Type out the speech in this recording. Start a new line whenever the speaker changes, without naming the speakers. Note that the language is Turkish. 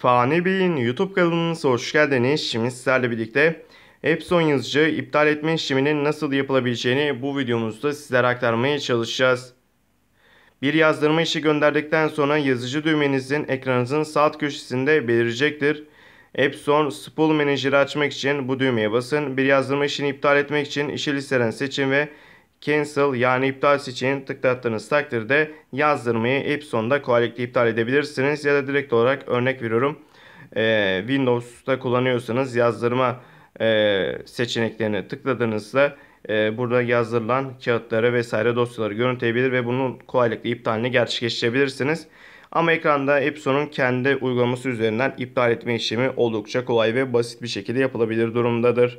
Fani Bey'in YouTube kanalınıza hoş geldiniz. Şimdi sizlerle birlikte Epson yazıcı iptal etme işleminin nasıl yapılabileceğini bu videomuzda sizlere aktarmaya çalışacağız. Bir yazdırma işi gönderdikten sonra yazıcı düğmenizin ekranınızın sağ köşesinde belirecektir. Epson Spool Manager'ı açmak için bu düğmeye basın. Bir yazdırma işini iptal etmek için işi listeden seçin ve cancel yani iptal için tıklattığınız takdirde yazdırmayı Epson'da kolaylıkla iptal edebilirsiniz. Ya da direkt olarak örnek veriyorum e, Windows'ta kullanıyorsanız yazdırma e, seçeneklerini tıkladığınızda e, burada yazdırılan kağıtları vesaire dosyaları görüntüleyebilir ve bunun kolaylıkla iptalini gerçekleştirebilirsiniz. Ama ekranda Epson'un kendi uygulaması üzerinden iptal etme işlemi oldukça kolay ve basit bir şekilde yapılabilir durumdadır.